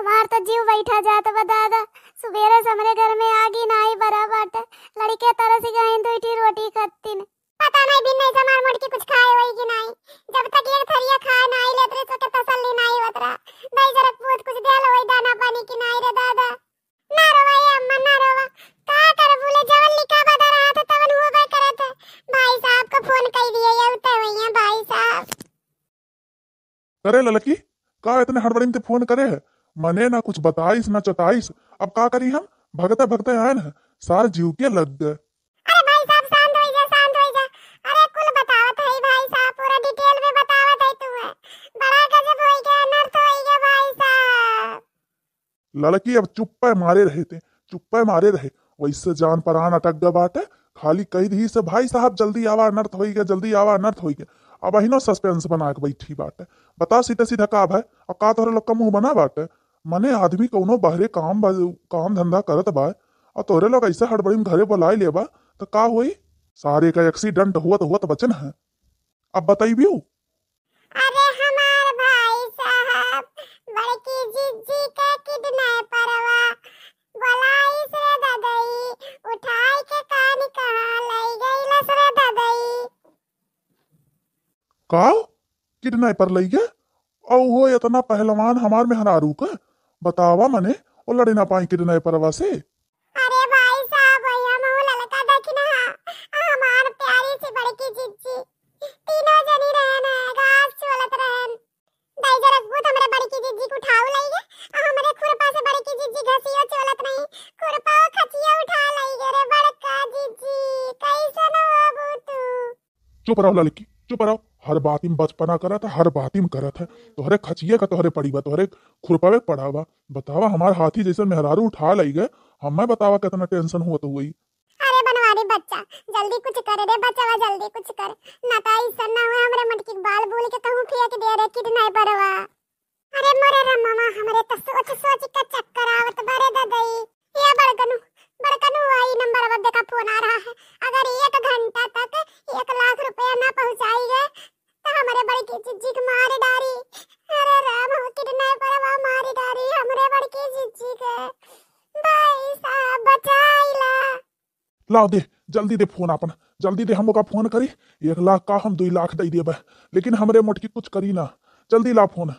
हमार तो जीव बैठा जात बा दादा सवेरे समरे घर में आगी नाई बराबर टे लड़के तरस गए दुईटी रोटी ने पता नहीं बिन नहीं समार मुड़ के कुछ खाए होई कि नहीं जब तक एक थरिया खाए नहीं लेत रे तो के तसल्ली नहीं होत रे नहीं जरा पूछ कुछ देल होई दाना पानी कि नहीं रे दादा ना रोवा ये अम्मा ना रोवा का कर बोले जवन लिखा बता रहा था तवन हुआ भाई करत भाई साहब को फोन कर दिए ये उठे हुई है भाई साहब अरे ललकी का इतने हड़बड़ी में फोन करे है मने ना कुछ बताइस ना चताइस अब का करी हम भगते भगते आए न सार जीव के लग गए लड़की अब चुप्पे मारे रहे थे चुप्पे मारे रहे वैसे जान परान अटक गए बात है खाली कही दी से भाई साहब जल्दी आवा अनर्थ हो गया जल्दी आवा अनर्थ हो गया अब अहिनो सस्पेंस बना के बैठी बात है बता सीधे सीधा का है और का तोहरे लोग का मुंह बना बात है मने आदमी कौनो बहरे काम काम धंधा करत बा और तोरे लोग ऐसा हड़बड़ी में घरे बोला लेबा तो का हुई सारे का एक्सीडेंट हुआ हुआ बचन है अब बताई अरे हमार भाई साहब बड़की जीजी का ददई उठाई के कहां ददई का किडनैपर लई गए और वो इतना पहलवान हमार में हनारू का बतावा मने और लड़ी ना पाई किरने परवा से अरे भाई साहब भैया मैं वो ललका देखना हमार प्यारी सी बड़की जिज्जी तीनों जनी रहन है गास चुलत रहन दाई जरा भूत हमरे बड़की जिज्जी को उठाओ लई गे हमरे खुरपा से बड़की जिज्जी और चुलत नहीं खुरपा और खचिया उठा लई गे रे बड़का जिज्जी कैसन हो अब तू चुप रहो लड़की चुप रहो हर बात में बचपना करत है हर बात में करत है तोहरे खचिए का तोहरे पड़ी बा तोहरे खुरपावे पड़ा बा बतावा हमारे हाथी जैसे मेहरारू उठा लई गए हमें बतावा कितना टेंशन हुआ तो हुई अरे बनवा बच्चा जल्दी कुछ करे रे बचावा जल्दी कुछ कर ना तो ऐसा ना हो हमरे मटकी बाल बोल के कहूं फिया के दे रे किडनैप परवा अरे मोरे रे मामा हमरे तो सोच सोच के चक्कर आवत भरे द ये बड़कनु बड़कनु आई नंबर अब देखा फोन आ रहा है अगर ये लाओ दे जल्दी दे फोन अपन जल्दी दे हम का फोन करी एक लाख का हम दुई लाख दे देब लेकिन हमरे मोटकी कुछ करी ना जल्दी ला फोन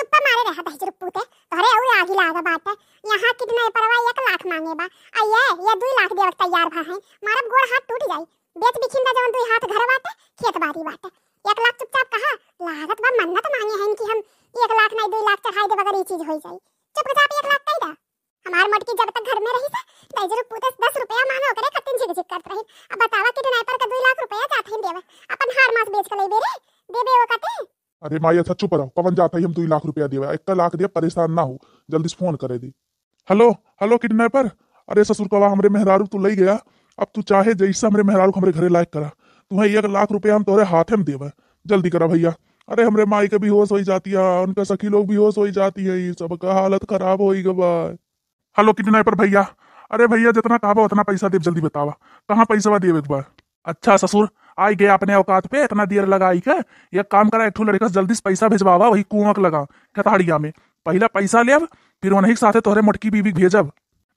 चुप्पा मारे रहा बहजर पूते तोरे औ आगे लागा बात है यहां कितना परवा एक लाख मांगे बा आ ये ये दुई लाख देव तैयार भा है मारब गोड़ हाथ टूट जाई बेच बिखिंदा जवन दुई हाथ घर बाटे खेत बारी बाटे एक लाख चुपचाप कहा लागत बा मन्नत मांगे हैं कि हम एक लाख नहीं दुई लाख चढ़ाई दे बगैर ये चीज हो जाई चुपचाप एक लाख कह दा हमार मटकी जब तक घर में रही से दइजर दस दस रुपया मांगो करे खतिन झिक झिक करत रही अब बतावा कि दिनाई पर का 2 लाख रुपया जात हिन देवे अपन हर मास बेच के ले लेबे रे दे वो कते अरे माई अच्छा चुप रहो पवन जाता ही हम 2 लाख रुपया देवे 1 लाख दे परेशान ना हो जल्दी से फोन करे दी हेलो हेलो किडनैपर अरे ससुर कवा हमरे मेहरारू तू लई गया अब तू चाहे जैसा हमरे मेहरारू को हमरे घरे लायक करा तू है एक लाख रुपया हम तोरे हाथ में देवे जल्दी करा भैया अरे हमरे माई के भी होश हो जाती है उनका सखी लोग भी होश हो जाती है ये सब का हालत खराब हो गई हेलो पर भैया अरे भैया जितना कहा उतना पैसा दे जल्दी बतावा कहाँ पैसा दिए एक बार अच्छा ससुर आई गया अपने औकात पे इतना देर लगाई के ये काम करा एक लड़का जल्दी से पैसा भिजवावा वही कुआक लगा कथाड़िया में पहला पैसा लेब फिर उन्हीं के साथ तोहरे मोटकी बीबी भेजब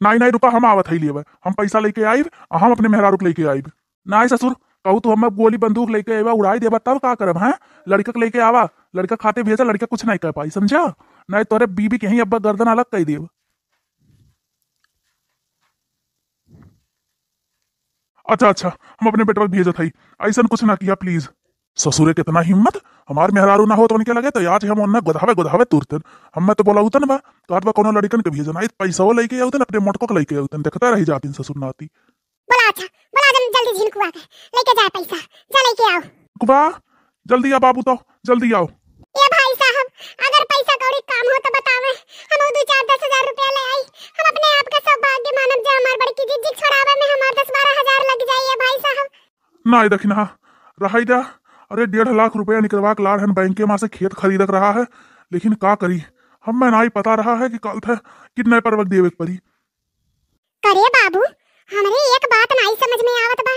नाई नाई रुपा हम आवत है लेब हम पैसा लेके आइब हम अपने मेहरा रुक लेके आइब नाई ससुर कहू तू हम गोली बंदूक लेके आवा उड़ाई देवा तब का करब है हाँ? लड़का लेके आवा लड़का खाते भेजा लड़का कुछ नहीं कर पाई समझा नहीं तोरे बीबी के ही अब गर्दन अलग कह देव अच्छा अच्छा हम अपने बेटे पर भेजा था ऐसा कुछ ना किया प्लीज ससुरे कितना हिम्मत हमार मेहरारू ना हो तो उनके लगे तो तो हम उन्हें गोधावे गोधावे तुरते हम मैं तो बोला उतन बा काट बा कोनो लड़कन के भेजना इत पैसा वो लेके आउतन तो अपने मोटको को लेके आउतन तो देखता रही जातिन ससुर नाती बोला अच्छा बोला जन जल्दी झिनकुआ के लेके जा पैसा जा लेके आओ कुबा जल्दी आ बाबू तो जल्दी आओ ए भाई साहब अगर पैसा कौड़ी काम हो तो बतावे हम नाय दखिना रहा जा अरे डेढ़ लाख रुपया निकलवा के लाड़ हन के माँ से खेत खरीदक रहा है लेकिन का करी हम मैं ना ही पता रहा है कि कल थे कितने पर वक्त देवे परी करे बाबू हमरे एक बात नाई समझ में आवत बा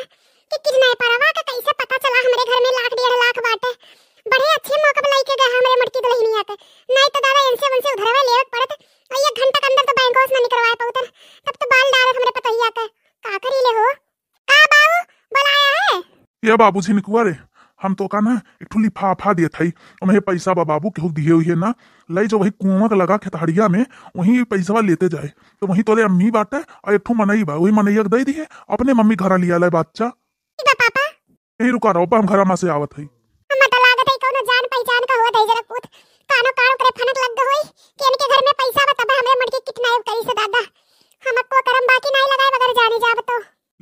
कि कितने परवा का कैसे पता चला हमरे घर में लाख डेढ़ लाख बाटे बड़े अच्छे मौका लाई के गए हमरे मटकी दलहनिया के नहीं तो दादा इनसे उनसे उधरवा लेवत पड़त और एक घंटा ये बाबू जी निकुआ रे हम तो का ना एक ठू लिफाफा दिए थे और उमें पैसा बा बाबू केहू दिए हुई है ना लाई जो वही कुआ का लगा खेतहड़िया में वही पैसा लेते जाए तो वही तोरे अम्मी बाटे और एक ठू मनई बा वही मनैया दे दिए अपने मम्मी घर लिया लाए बच्चा यही रुका रहो हम घर मा से आवत हई हमको हम्म, तो करम बाकी नहीं लगाए बगैर जाने जाब तो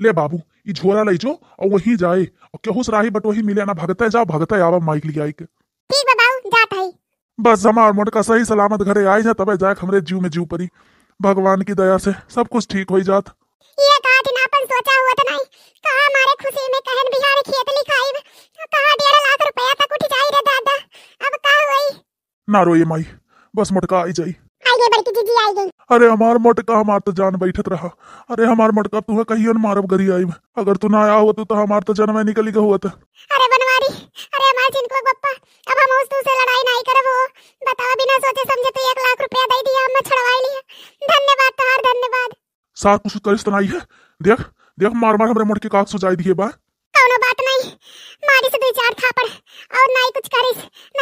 ले बाबू ई झोरा ले जो और वही जाए और केहूस राही बट वही मिले ना भगता जाओ भगता आवा माइक लिया एक जात है बस जमा और मोटका सही सलामत घरे आई जा तबे जाए हमरे जीव में जीव परी भगवान की दया से सब कुछ ठीक हो जात ये का दिन अपन सोचा हुआ तो नहीं खुशी में कहन बिहार खेत लाख रुपया तक उठ जाई रे दादा अब का होई ना रोई माई बस मोटका आई जाई आई गई बड़की जीजी आई गई अरे हमार मटका हमार तो जान बैठत रहा अरे हमार मटका तू कहियो न मारब गरी आई में अगर तू ना आया हो तो हमार तो जनमे निकली के हुआ अरे बनवारी अरे हमार चिंकलो पप्पा अब हम उस तू से लड़ाई नहीं करब हो बतावा बिना सोचे समझे तो 1 लाख रुपया दे दिया हम छड़वाई लिया धन्यवाद तहार धन्यवाद सार कुछ करिस तो नहीं है देख देख मार मार हमरे मटके काक सुजाई दिए बा कोनो बात नहीं मारी से दो चार थापड़ और नहीं कुछ करिस